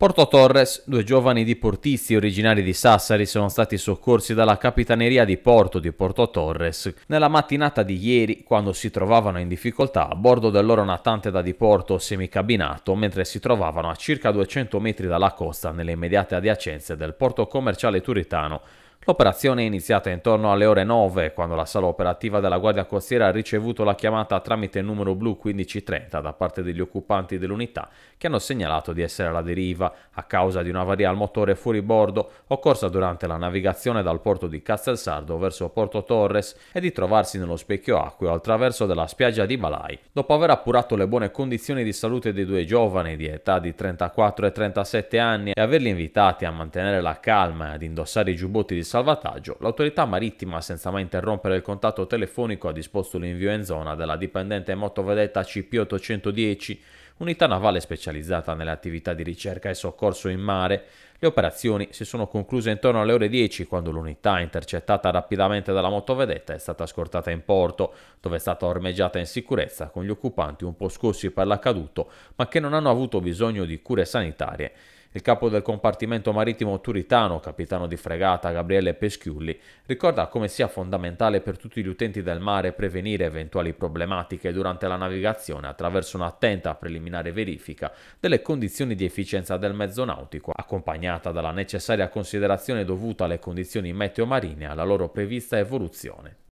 Porto Torres, due giovani diportisti originari di Sassari, sono stati soccorsi dalla Capitaneria di Porto di Porto Torres nella mattinata di ieri quando si trovavano in difficoltà a bordo del loro natante da diporto semicabinato mentre si trovavano a circa 200 metri dalla costa nelle immediate adiacenze del porto commerciale turitano L'operazione è iniziata intorno alle ore 9, quando la sala operativa della Guardia Costiera ha ricevuto la chiamata tramite numero blu 1530 da parte degli occupanti dell'unità, che hanno segnalato di essere alla deriva a causa di un'avaria al motore fuori bordo occorsa durante la navigazione dal porto di Castelsardo verso Porto Torres e di trovarsi nello specchio acqueo al traverso della spiaggia di Balai. Dopo aver appurato le buone condizioni di salute dei due giovani di età di 34 e 37 anni e averli invitati a mantenere la calma e ad indossare i giubbotti di salvataggio, l'autorità marittima, senza mai interrompere il contatto telefonico, ha disposto l'invio in zona della dipendente motovedetta CP810 unità navale specializzata nelle attività di ricerca e soccorso in mare. Le operazioni si sono concluse intorno alle ore 10 quando l'unità intercettata rapidamente dalla motovedetta è stata scortata in porto, dove è stata ormeggiata in sicurezza con gli occupanti un po' scossi per l'accaduto, ma che non hanno avuto bisogno di cure sanitarie. Il capo del compartimento marittimo turitano, capitano di fregata Gabriele Peschiulli, ricorda come sia fondamentale per tutti gli utenti del mare prevenire eventuali problematiche durante la navigazione attraverso un'attenta preliminare preliminare verifica delle condizioni di efficienza del mezzo nautico, accompagnata dalla necessaria considerazione dovuta alle condizioni meteo marine e alla loro prevista evoluzione.